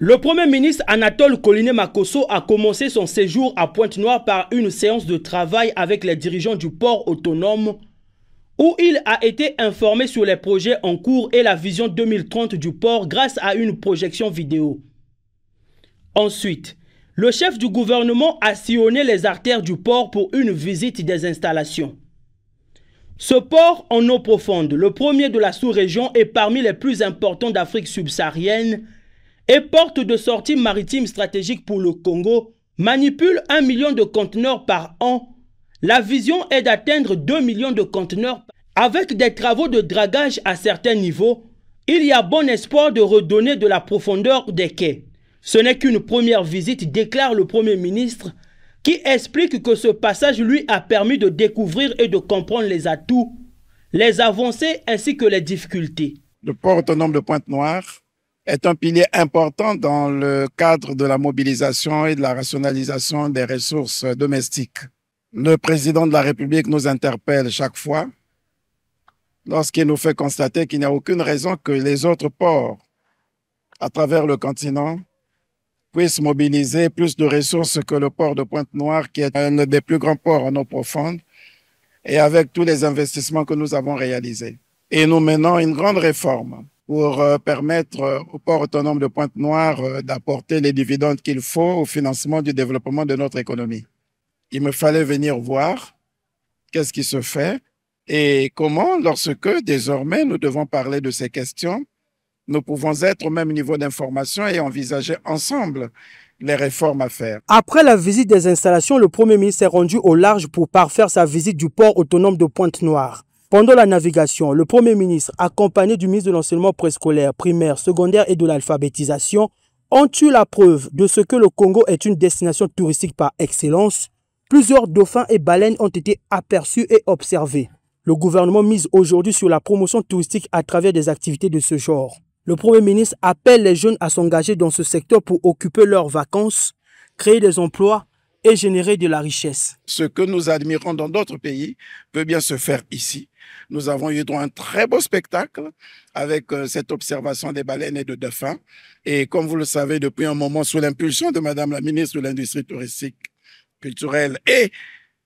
Le Premier ministre Anatole Coliné macosso a commencé son séjour à Pointe-Noire par une séance de travail avec les dirigeants du port autonome où il a été informé sur les projets en cours et la vision 2030 du port grâce à une projection vidéo. Ensuite, le chef du gouvernement a sillonné les artères du port pour une visite des installations. Ce port en eau profonde, le premier de la sous-région et parmi les plus importants d'Afrique subsaharienne, et porte de sortie maritime stratégique pour le Congo, manipule un million de conteneurs par an. La vision est d'atteindre 2 millions de conteneurs avec des travaux de dragage à certains niveaux. Il y a bon espoir de redonner de la profondeur des quais. Ce n'est qu'une première visite, déclare le Premier ministre, qui explique que ce passage lui a permis de découvrir et de comprendre les atouts, les avancées ainsi que les difficultés. Le port autonome de Pointe-Noire est un pilier important dans le cadre de la mobilisation et de la rationalisation des ressources domestiques. Le président de la République nous interpelle chaque fois lorsqu'il nous fait constater qu'il n'y a aucune raison que les autres ports à travers le continent puissent mobiliser plus de ressources que le port de Pointe-Noire, qui est un des plus grands ports en eau profonde, et avec tous les investissements que nous avons réalisés. Et nous menons une grande réforme pour euh, permettre euh, au port autonome de Pointe-Noire euh, d'apporter les dividendes qu'il faut au financement du développement de notre économie. Il me fallait venir voir qu'est-ce qui se fait et comment, lorsque désormais nous devons parler de ces questions, nous pouvons être au même niveau d'information et envisager ensemble les réformes à faire. Après la visite des installations, le Premier ministre est rendu au large pour parfaire sa visite du port autonome de Pointe-Noire. Pendant la navigation, le Premier ministre, accompagné du ministre de l'enseignement préscolaire, primaire, secondaire et de l'alphabétisation, ont eu la preuve de ce que le Congo est une destination touristique par excellence. Plusieurs dauphins et baleines ont été aperçus et observés. Le gouvernement mise aujourd'hui sur la promotion touristique à travers des activités de ce genre. Le Premier ministre appelle les jeunes à s'engager dans ce secteur pour occuper leurs vacances, créer des emplois et générer de la richesse. Ce que nous admirons dans d'autres pays peut bien se faire ici. Nous avons eu droit à un très beau spectacle avec euh, cette observation des baleines et de dauphins. Et comme vous le savez, depuis un moment, sous l'impulsion de Madame la ministre de l'Industrie touristique, culturelle et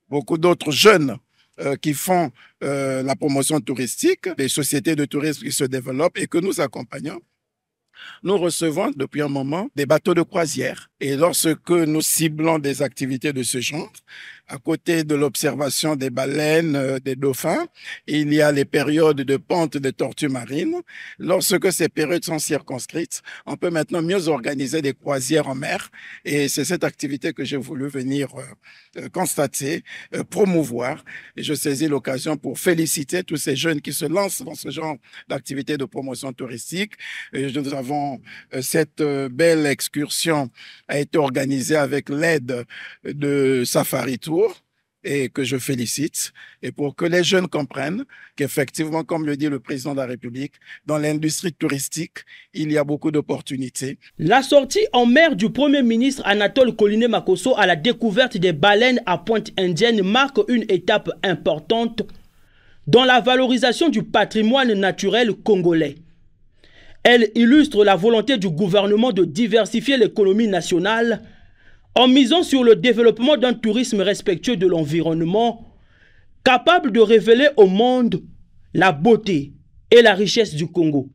beaucoup d'autres jeunes euh, qui font euh, la promotion touristique, des sociétés de tourisme qui se développent et que nous accompagnons, nous recevons depuis un moment des bateaux de croisière et lorsque nous ciblons des activités de ce genre, à côté de l'observation des baleines, euh, des dauphins, il y a les périodes de pente des tortues marines. Lorsque ces périodes sont circonscrites, on peut maintenant mieux organiser des croisières en mer. Et c'est cette activité que j'ai voulu venir euh, euh, constater, promouvoir. Et je saisis l'occasion pour féliciter tous ces jeunes qui se lancent dans ce genre d'activité de promotion touristique. Et nous avons cette belle excursion a été organisé avec l'aide de Safari Tour et que je félicite, et pour que les jeunes comprennent qu'effectivement, comme le dit le président de la République, dans l'industrie touristique, il y a beaucoup d'opportunités. La sortie en mer du Premier ministre Anatole Colinet makoso à la découverte des baleines à pointe indienne marque une étape importante dans la valorisation du patrimoine naturel congolais. Elle illustre la volonté du gouvernement de diversifier l'économie nationale en misant sur le développement d'un tourisme respectueux de l'environnement, capable de révéler au monde la beauté et la richesse du Congo.